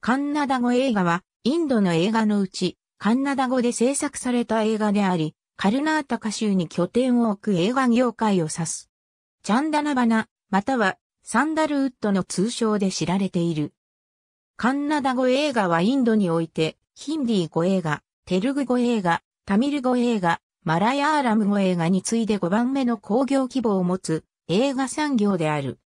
カンナダ語映画は、インドの映画のうち、カンナダ語で制作された映画であり、カルナータカ州に拠点を置く映画業界を指す。チャンダナバナ、またはサンダルウッドの通称で知られている。カンナダ語映画はインドにおいて、ヒンディー語映画、テルグ語映画、タミル語映画、マラヤーラム語映画に次いで5番目の興行規模を持つ映画産業である。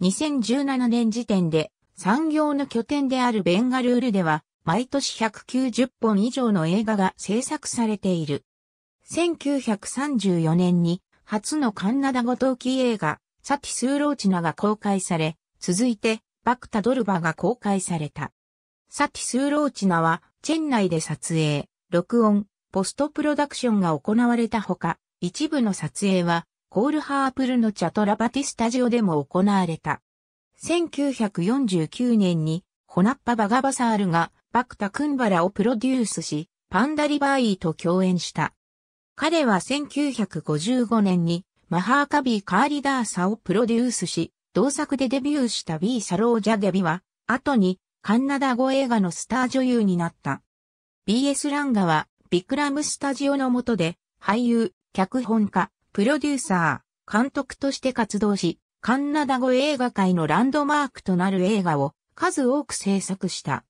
2017年時点で産業の拠点であるベンガルールでは、毎年190本以上の映画が制作されている。1934年に、初のカンナダご当期映画、サティスローチナが公開され、続いて、バクタドルバが公開された。サティスローチナは、チェン内で撮影、録音、ポストプロダクションが行われたほか、一部の撮影は、コールハープルのチャトラバティスタジオでも行われた。1949年にホナッパ・バガバサールがバクタ・クンバラをプロデュースし、パンダリバーイと共演した。彼は1955年にマハーカビー・カーリダーサをプロデュースし、同作でデビューしたビー・サロージャ・デビは、後にカンナダ語映画のスター女優になった。BS ランガはビクラムスタジオの下で俳優、脚本家、プロデューサー、監督として活動し、カンナダ語映画界のランドマークとなる映画を数多く制作した。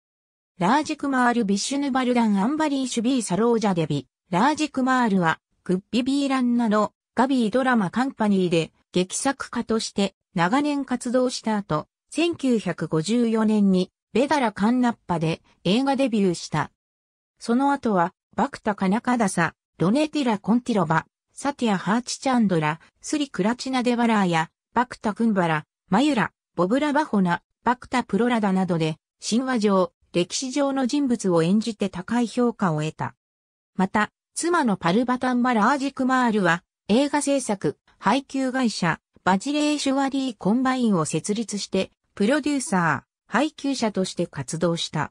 ラージクマール・ビッシュヌバルダン・アンバリー・シュビー・サロージャデビ。ラージクマールは、グッビビーランナのガビードラマカンパニーで劇作家として長年活動した後、1954年にベダラ・カンナッパで映画デビューした。その後は、バクタ・カナカダサ、ロネティラ・コンティロバ、サティア・ハーチ・チャンドラ、スリ・クラチナ・デバラーや、バクタ・クンバラ、マユラ、ボブラ・バホナ、バクタ・プロラダなどで、神話上、歴史上の人物を演じて高い評価を得た。また、妻のパルバタンバ・ラージクマールは、映画制作、配給会社、バジレー・シュワリー・コンバインを設立して、プロデューサー、配給者として活動した。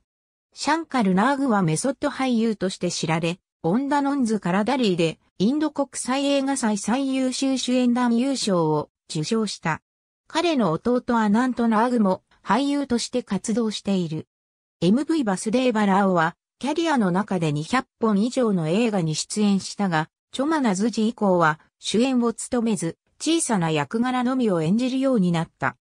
シャンカル・ナーグはメソッド俳優として知られ、オンダノンズ・カラダリーで、インド国際映画祭最優秀主演男優賞を受賞した。彼の弟アナントナーグも俳優として活動している。MV バスデーバラオは、キャリアの中で200本以上の映画に出演したが、チョマナズジ以降は主演を務めず、小さな役柄のみを演じるようになった。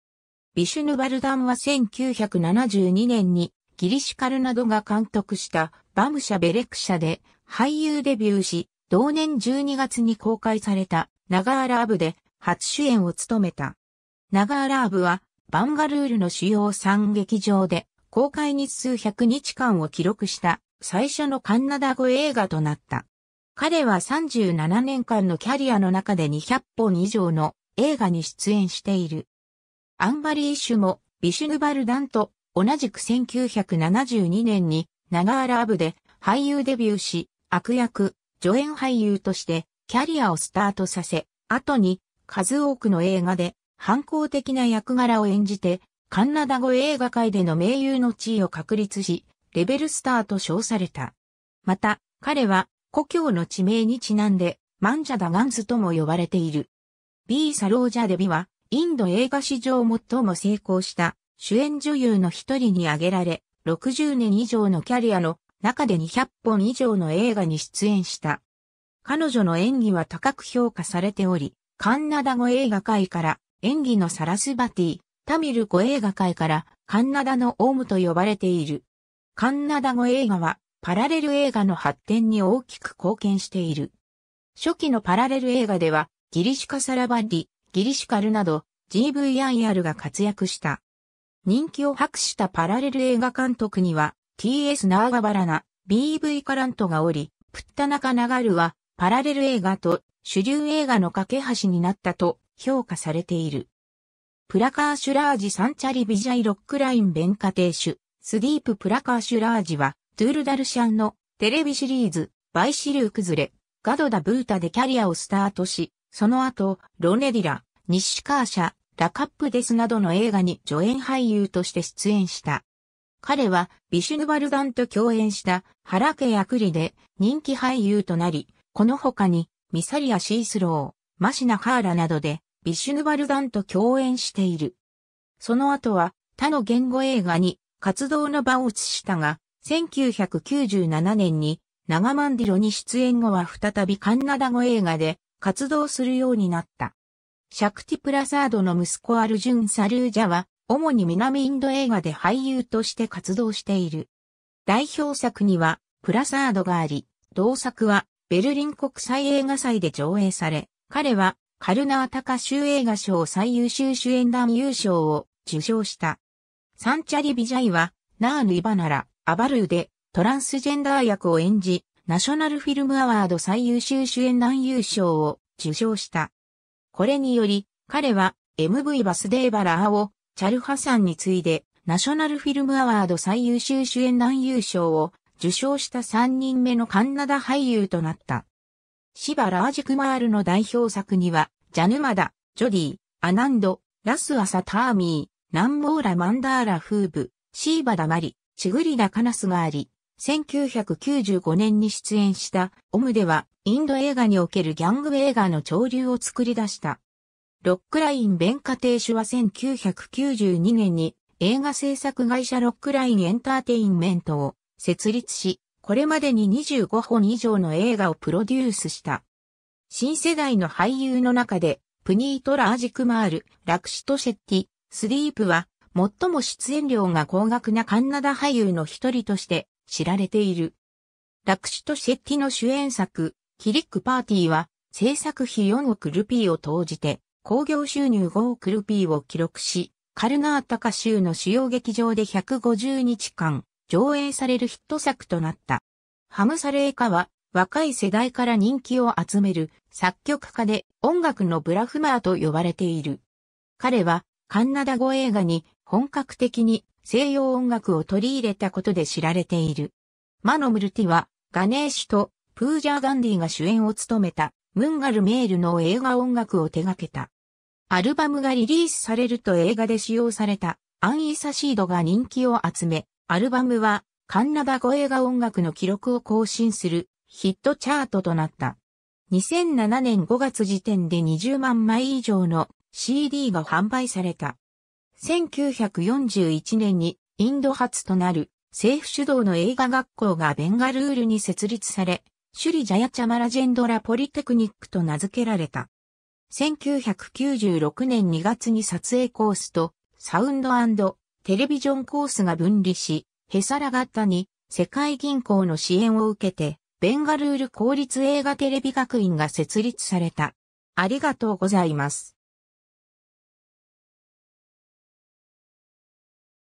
ビシュヌバルダンは1972年にギリシカルなどが監督したバムシャベレクシャで俳優デビューし、同年12月に公開されたナガーラアブで初主演を務めた。ナガーラーブは、バンガルールの主要3劇場で、公開日数100日間を記録した最初のカンナダ語映画となった。彼は37年間のキャリアの中で200本以上の映画に出演している。アンバリーシュもビシュヌバルダンと同じく1972年にナガーラーブで俳優デビューし、悪役、助演俳優としてキャリアをスタートさせ、後に数多くの映画で反抗的な役柄を演じて、カンナダ語映画界での名優の地位を確立し、レベルスターと称された。また、彼は故郷の地名にちなんで、マンジャダガンズとも呼ばれている。B サロージャデビは、インド映画史上最も成功した主演女優の一人に挙げられ、60年以上のキャリアの中で200本以上の映画に出演した。彼女の演技は高く評価されており、カンナダ語映画界から演技のサラスバティ、タミル語映画界からカンナダのオウムと呼ばれている。カンナダ語映画はパラレル映画の発展に大きく貢献している。初期のパラレル映画ではギリシカサラバデリ、ギリシカルなど GVIR が活躍した。人気を博したパラレル映画監督には TS ナーガバラナ、BV カラントがおり、プッタナカナガルはパラレル映画と主流映画の架け橋になったと評価されている。プラカーシュラージ・サンチャリ・ビジャイ・ロックライン・ベンカテーシュ、スディープ・プラカーシュラージは、トゥール・ダルシャンのテレビシリーズ、バイシルークズレ、ガドダ・ブータでキャリアをスタートし、その後、ロネディラ、ニッシカーシャ、ラカップデスなどの映画に助演俳優として出演した。彼は、ビシュヌバルダンと共演した、原家役クで人気俳優となり、この他に、ミサリア・シースロー、マシナ・ハーラなどで、ビシュヌバルガンと共演している。その後は、他の言語映画に活動の場を移したが、1997年にナガマンディロに出演後は再びカンナダ語映画で活動するようになった。シャクティプラサードの息子アルジュン・サルージャは、主に南インド映画で俳優として活動している。代表作には、プラサードがあり、同作は、ベルリン国際映画祭で上映され、彼はカルナータカ州映画賞最優秀主演男優賞を受賞した。サンチャリ・ビジャイは、ナーヌ・イバナラ、アバルーで、トランスジェンダー役を演じ、ナショナルフィルムアワード最優秀主演男優賞を受賞した。これにより、彼は MV バスデーバラーをチャルハさんに次いで、ナショナルフィルムアワード最優秀主演男優賞を受賞した3人目のカンナダ俳優となった。シバ・ラージクマールの代表作には、ジャヌマダ、ジョディ、アナンド、ラスアサターミー、ナンモーラマンダーラフーブ、シーバダマリ、チグリダカナスがあり、1995年に出演したオムではインド映画におけるギャング映画の潮流を作り出した。ロックライン弁家亭主は1992年に映画制作会社ロックラインエンターテインメントを設立し、これまでに25本以上の映画をプロデュースした。新世代の俳優の中で、プニート・ラージクマール、ラクシト・シェッティ、スリープは、最も出演料が高額なカンナダ俳優の一人として知られている。ラクシト・シェッティの主演作、キリック・パーティーは、制作費4億ルピーを投じて、興行収入5億ルピーを記録し、カルナータカ州の主要劇場で150日間、上映されるヒット作となった。ハムサレーカは若い世代から人気を集める作曲家で音楽のブラフマーと呼ばれている。彼はカンナダ語映画に本格的に西洋音楽を取り入れたことで知られている。マノムルティはガネーシュとプージャー・ガンディが主演を務めたムンガル・メールの映画音楽を手掛けた。アルバムがリリースされると映画で使用されたアン・イサシードが人気を集め、アルバムは、カンナダ語映画音楽の記録を更新するヒットチャートとなった。2007年5月時点で20万枚以上の CD が販売された。1941年にインド初となる政府主導の映画学校がベンガルールに設立され、シュリ・ジャヤチャマラジェンドラポリテクニックと名付けられた。1996年2月に撮影コースとサウンドテレビジョンコースが分離し、ヘサラ型に世界銀行の支援を受けて、ベンガルール公立映画テレビ学院が設立された。ありがとうございます。